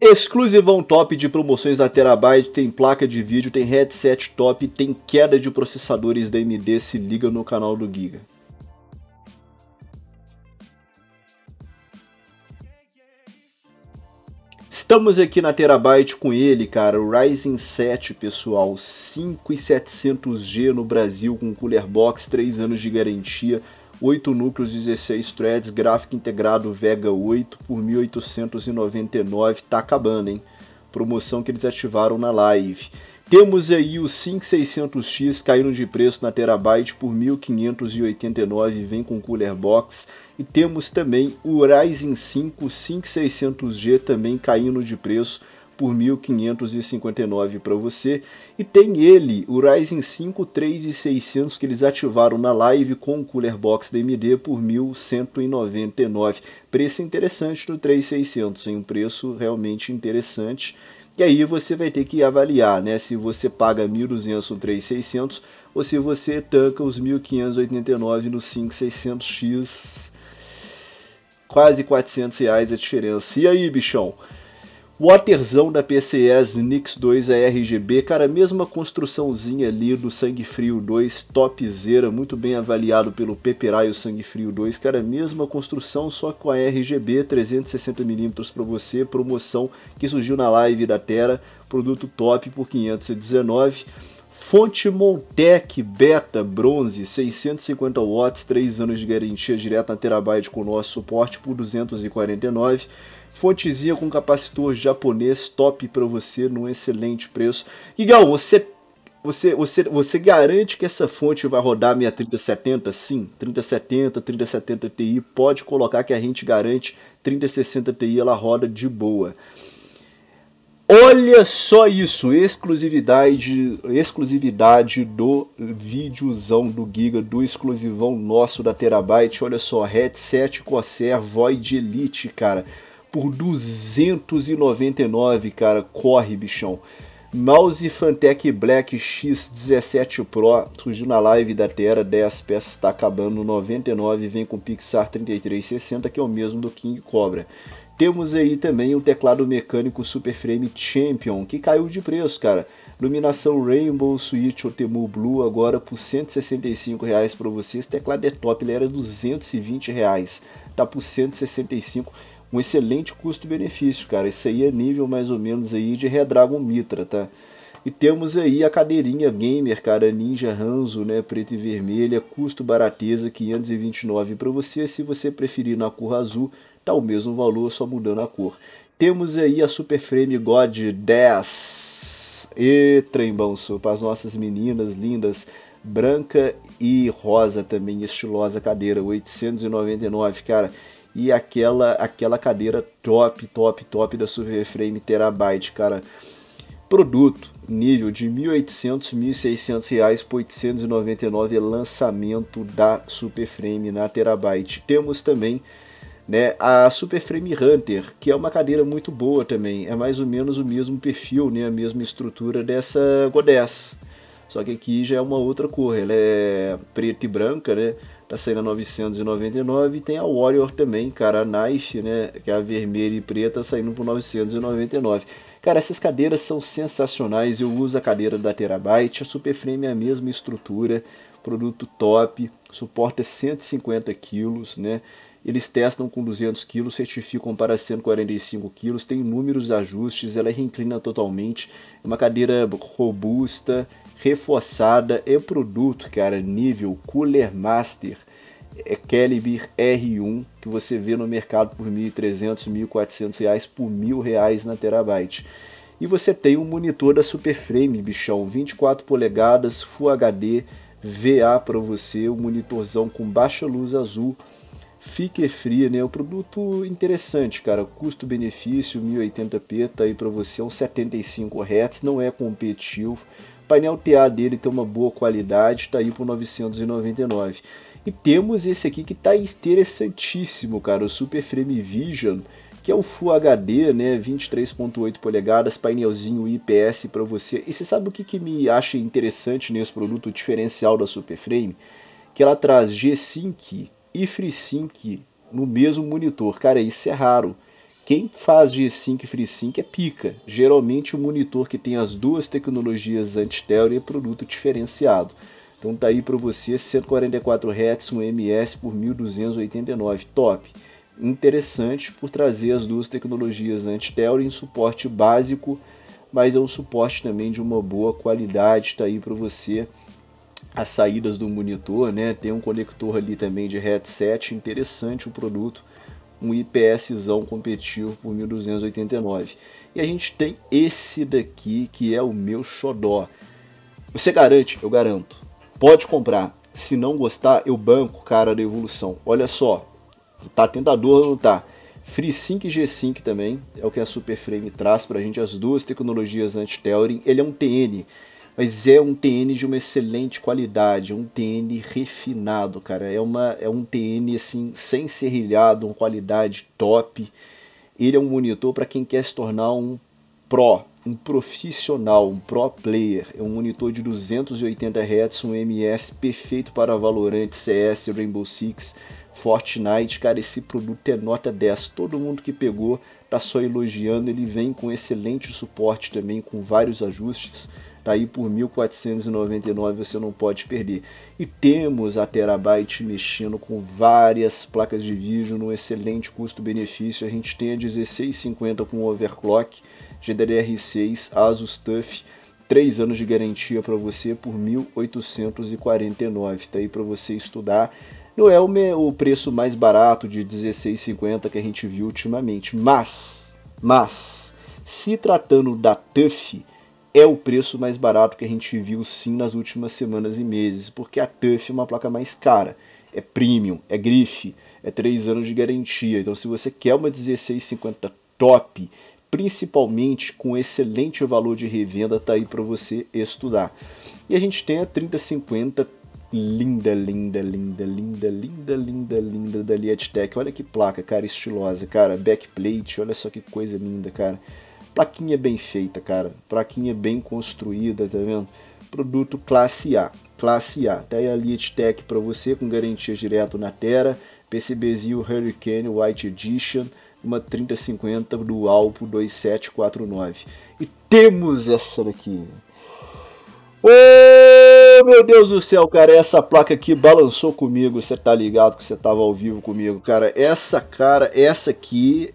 Exclusivão top de promoções da Terabyte, tem placa de vídeo, tem headset top, tem queda de processadores da AMD, se liga no canal do Giga. Estamos aqui na Terabyte com ele, cara, o Ryzen 7, pessoal, 5700G no Brasil com cooler box, 3 anos de garantia, 8 núcleos, 16 threads, gráfico integrado Vega 8 por 1899, tá acabando, hein? Promoção que eles ativaram na live. Temos aí o 5600X caindo de preço na Terabyte por 1589, vem com cooler box. E temos também o Ryzen 5 5600G também caindo de preço por 1.559 para você. E tem ele, o Ryzen 5 3600 que eles ativaram na live com o Cooler Box DMD por 1.199. Preço interessante do 3600, hein? um preço realmente interessante. E aí você vai ter que avaliar, né, se você paga 1.200 ou 3.600 ou se você tanca os 1.589 no 5.600X, quase 400 reais a diferença. E aí, bichão? Waterzão da PCS Nix 2 ARGB, cara, mesma construçãozinha ali do Sangue Frio 2, topzera, muito bem avaliado pelo Peperai o Sangue Frio 2, cara, mesma construção, só com a RGB 360mm para você, promoção que surgiu na live da Terra, produto top por 519 Fonte Montec Beta Bronze, 650 watts, 3 anos de garantia direto na Terabyte com nosso suporte por 249. Fontezinha com capacitor japonês top para você num excelente preço. E Gal, você você, você, você garante que essa fonte vai rodar minha 3070? Sim, 3070, 3070 Ti, pode colocar que a gente garante 3060 Ti ela roda de boa. Olha só isso, exclusividade, exclusividade do videozão do Giga, do exclusivão nosso da Terabyte. Olha só, headset Corsair Void Elite, cara, por 299, cara, corre, bichão. Mouse Fantech Black X17 Pro surgiu na live da Terra, 10 peças, está acabando, 99, vem com Pixar 3360, que é o mesmo do King Cobra. Temos aí também o teclado mecânico Super Frame Champion, que caiu de preço, cara. Iluminação Rainbow Switch Otemu Blue agora por R$ 165 reais para vocês Esse teclado é top, ele era R$ 220 reais, tá por 165 um excelente custo-benefício, cara. Isso aí é nível mais ou menos aí de Redragon Mitra, tá? E temos aí a cadeirinha gamer, cara, Ninja Hanzo, né, preta e vermelha, custo barateza, 529 para você, se você preferir na cor azul, Tá o mesmo valor, só mudando a cor. Temos aí a Super Frame God 10. E trembanço para as nossas meninas lindas, branca e rosa também, estilosa cadeira, 899, cara. E aquela aquela cadeira top, top, top da Super Frame Terabyte, cara produto nível de 1.800, 1.600 reais por 899 lançamento da Superframe na Terabyte. Temos também né? A Super Frame Hunter, que é uma cadeira muito boa também, é mais ou menos o mesmo perfil, né? a mesma estrutura dessa Godess. Só que aqui já é uma outra cor, ela é preta e branca, né? Tá saindo a 999 e tem a Warrior também, cara, a Knife, né? Que é a vermelha e preta tá saindo por 999. Cara, essas cadeiras são sensacionais. Eu uso a cadeira da Terabyte, a Superframe é a mesma estrutura, produto top, suporta 150 quilos, né? Eles testam com 200 kg, certificam para 145 kg, tem inúmeros ajustes, ela reinclina totalmente, é uma cadeira robusta, reforçada, é produto, cara, nível Cooler Master, é Caliber R1, que você vê no mercado por 1.300, 1.400 reais, por mil reais na Terabyte. E você tem um monitor da Superframe, bichão, 24 polegadas, Full HD, VA para você, um monitorzão com baixa luz azul, Fique fria, né? O um produto interessante, cara. Custo-benefício, 1080p, tá aí para você, uns 75 Hz, não é competitivo. O painel TA dele tem uma boa qualidade, tá aí por 999. E temos esse aqui que tá interessantíssimo, cara, o Super Frame Vision, que é um Full HD, né, 23.8 polegadas, painelzinho IPS para você. E você sabe o que, que me acha interessante nesse produto diferencial da Superframe? Que ela traz G-Sync e FreeSync no mesmo monitor. Cara, isso é raro. Quem faz G-Sync e FreeSync é pica. Geralmente o monitor que tem as duas tecnologias anti-stereo é produto diferenciado. Então tá aí para você 144 Hz, um MS por 1289, top. Interessante por trazer as duas tecnologias anti-stereo em suporte básico, mas é um suporte também de uma boa qualidade, tá aí para você as saídas do monitor, né? Tem um conector ali também de headset, interessante o produto, um IPSzão competitivo por 1289. E a gente tem esse daqui que é o meu xodó. Você garante? Eu garanto. Pode comprar. Se não gostar, eu banco, cara, da evolução. Olha só, tá tentador ou não tá? FreeSync e G-Sync também é o que a Superframe traz para a gente, as duas tecnologias anti-tethering. Ele é um TN, mas é um TN de uma excelente qualidade, um TN refinado, cara. É, uma, é um TN assim, sem serrilhado, uma qualidade top. Ele é um monitor para quem quer se tornar um pro, um profissional, um pro player. É um monitor de 280 Hz, um MS perfeito para Valorant, CS, Rainbow Six, Fortnite. Cara, esse produto é nota 10. Todo mundo que pegou tá só elogiando. Ele vem com excelente suporte também, com vários ajustes. Está aí por 1.499, você não pode perder. E temos a Terabyte mexendo com várias placas de vídeo num excelente custo-benefício. A gente tem a 1650 com overclock, GDDR6, Asus TUF, 3 anos de garantia para você por 1.849. Está aí para você estudar. Não é o, preço mais barato de 16,50 que a gente viu ultimamente, mas, mas, se tratando da TUF, é o preço mais barato que a gente viu sim nas últimas semanas e meses, porque a TUF é uma placa mais cara, é premium, é grife, é 3 anos de garantia. Então se você quer uma 1650 top, principalmente com excelente valor de revenda, tá aí para você estudar. E a gente tem a 3050 linda, linda, linda, linda, linda, linda, linda da Liet Tech. Olha que placa, cara, estilosa, cara, backplate, olha só que coisa linda, cara. Plaquinha bem feita, cara. Plaquinha bem construída, tá vendo? Produto classe A. Classe A. Tá aí a Tech para você com garantia direto na Terra. PCBzinho Hurricane White Edition. Uma 3050 do Alpo 2749. E temos essa daqui. Ô meu Deus do céu, cara, essa placa aqui balançou comigo. Você tá ligado que você tava ao vivo comigo, cara. Essa cara, essa aqui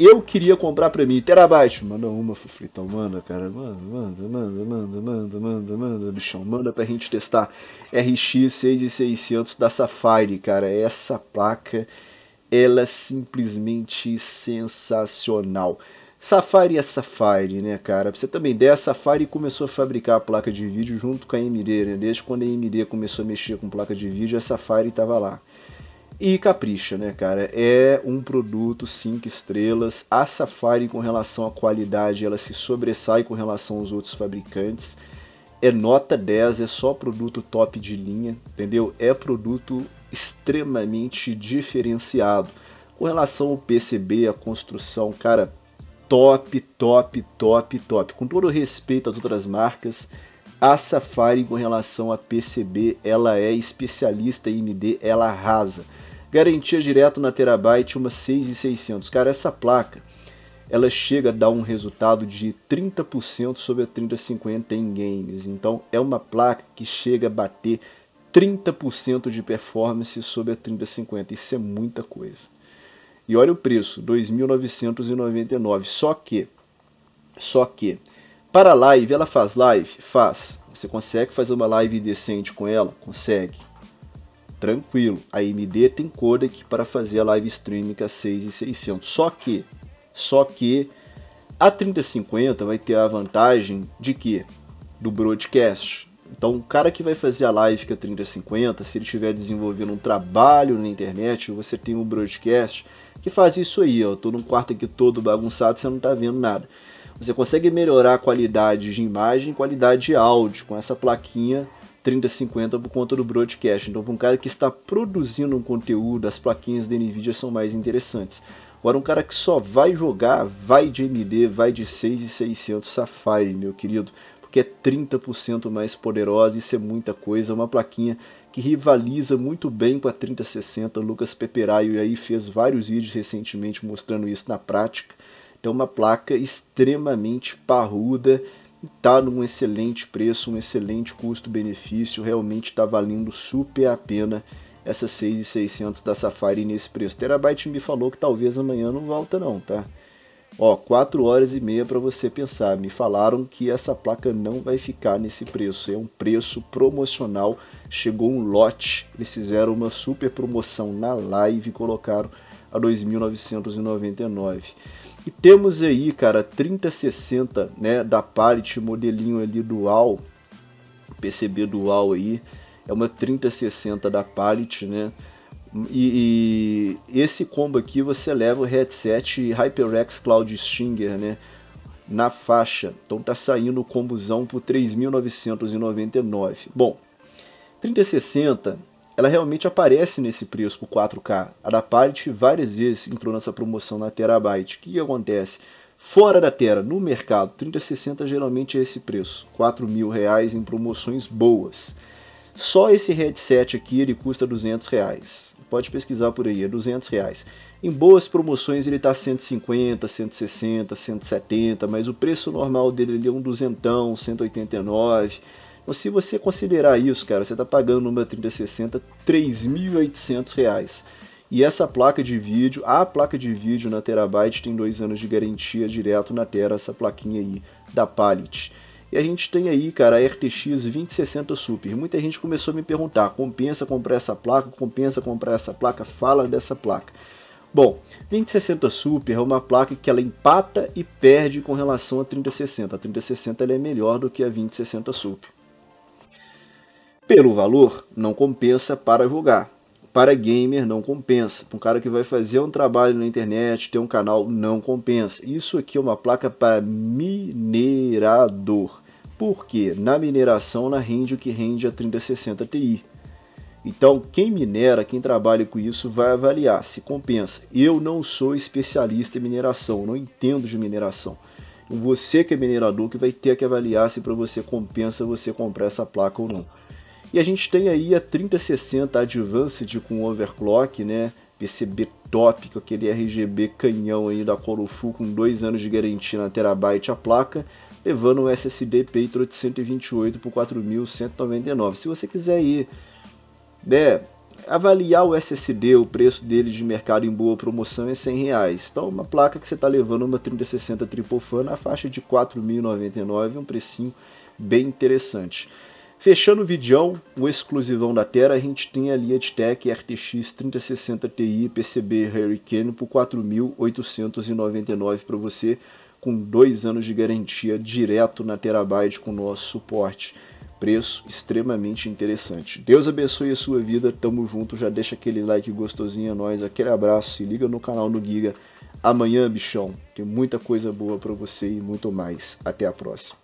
eu queria comprar pra mim. Terabyte. Manda uma, Fufritão, manda, cara. Manda, manda, manda, manda, manda, manda, manda, bichão. Manda pra gente testar. RX 6600 da Safari, cara. Essa placa, ela é simplesmente sensacional. Safari é Safari, né, cara? Pra você também der, a Safari começou a fabricar a placa de vídeo junto com a AMD, né? Desde quando a AMD começou a mexer com placa de vídeo, a Safari tava lá. E capricha, né, cara? É um produto cinco estrelas. A Safari, com relação à qualidade, ela se sobressai com relação aos outros fabricantes. É nota 10, é só produto top de linha, entendeu? É produto extremamente diferenciado. Com relação ao PCB, a construção, cara, top, top, top, top. Com todo respeito às outras marcas, a Safari, com relação a PCB, ela é especialista em MD, ela arrasa. Garantia direto na Terabyte, uma 6600. Cara, essa placa, ela chega a dar um resultado de 30% sobre a 3050 em games. Então, é uma placa que chega a bater 30% de performance sobre a 3050. Isso é muita coisa. E olha o preço, 2.999. Só que, só que, para live, ela faz live? Faz. Você consegue fazer uma live decente com ela? Consegue tranquilo. A AMD tem codec para fazer a live streaming a 6600. Só que, só que a 3050 vai ter a vantagem de que do broadcast. Então, o cara que vai fazer a live com a 3050, se ele estiver desenvolvendo um trabalho na internet, você tem um broadcast que faz isso aí, ó. Eu tô num quarto aqui todo bagunçado, você não tá vendo nada. Você consegue melhorar a qualidade de imagem, qualidade de áudio com essa plaquinha 3050 por conta do broadcast. Então, para um cara que está produzindo um conteúdo, as plaquinhas da Nvidia são mais interessantes. Agora, um cara que só vai jogar, vai de MD vai de 6600 Safari, meu querido, porque é 30% mais poderosa, isso é muita coisa, uma plaquinha que rivaliza muito bem com a 3060 Lucas Peperaio aí fez vários vídeos recentemente mostrando isso na prática. Então uma placa extremamente parruda tá num excelente preço, um excelente custo-benefício, realmente está valendo super a pena essa 6.600 da Safari nesse preço. Terabyte me falou que talvez amanhã não volta não, tá? Ó, 4 horas e meia para você pensar. Me falaram que essa placa não vai ficar nesse preço. É um preço promocional. Chegou um lote. Eles fizeram uma super promoção na live e colocaram a 2.999. E temos aí, cara, 3060, né, da Parity, modelinho ali dual, PCB dual aí, é uma 3060 da Parity, né, e, e, esse combo aqui você leva o headset HyperX Cloud Stinger, né, na faixa, então tá saindo o combuzão por 3.999, bom, 3060 ela realmente aparece nesse preço por 4K. A da Parity várias vezes entrou nessa promoção na Terabyte. O que acontece? Fora da Terra, no mercado, 3060 geralmente é esse preço, 4 mil reais em promoções boas. Só esse headset aqui ele custa 200 reais. Pode pesquisar por aí, é 200 reais. Em boas promoções ele está 150, 160, 170, mas o preço normal dele é um duzentão, 189. Então, se você considerar isso, cara, você está pagando numa 3060 3.800 reais. E essa placa de vídeo, a placa de vídeo na Terabyte tem dois anos de garantia direto na Tera, essa plaquinha aí da Pallet. E a gente tem aí, cara, a RTX 2060 Super. Muita gente começou a me perguntar, compensa comprar essa placa? Compensa comprar essa placa? Fala dessa placa. Bom, 2060 Super é uma placa que ela empata e perde com relação a 3060. A 3060 ela é melhor do que a 2060 Super. Pelo valor, não compensa para jogar. Para gamer, não compensa. Para Um cara que vai fazer um trabalho na internet, ter um canal, não compensa. Isso aqui é uma placa para minerador. Porque na mineração ela rende o que rende a 3060 Ti. Então, quem minera, quem trabalha com isso, vai avaliar se compensa. Eu não sou especialista em mineração, não entendo de mineração. Você que é minerador que vai ter que avaliar se para você compensa você comprar essa placa ou não. E a gente tem aí a 3060 Advanced com overclock, né? PCB top, com aquele RGB canhão aí da Corofu com dois anos de garantia na terabyte a placa, levando um SSD Patriot 128 por 4.199. Se você quiser ir, né, avaliar o SSD, o preço dele de mercado em boa promoção é 100 reais. Então, uma placa que você está levando uma 3060 Triple Fan na faixa de 4.099, um precinho bem interessante. Fechando o vídeo, o exclusivão da Terra, a gente tem ali a Tech RTX 3060 Ti PCB Hurricane por 4.899 para você, com dois anos de garantia direto na Terabyte com nosso suporte. Preço extremamente interessante. Deus abençoe a sua vida, tamo junto, já deixa aquele like gostosinho a nós, aquele abraço, se liga no canal no Giga. Amanhã, bichão, tem muita coisa boa para você e muito mais. Até a próxima.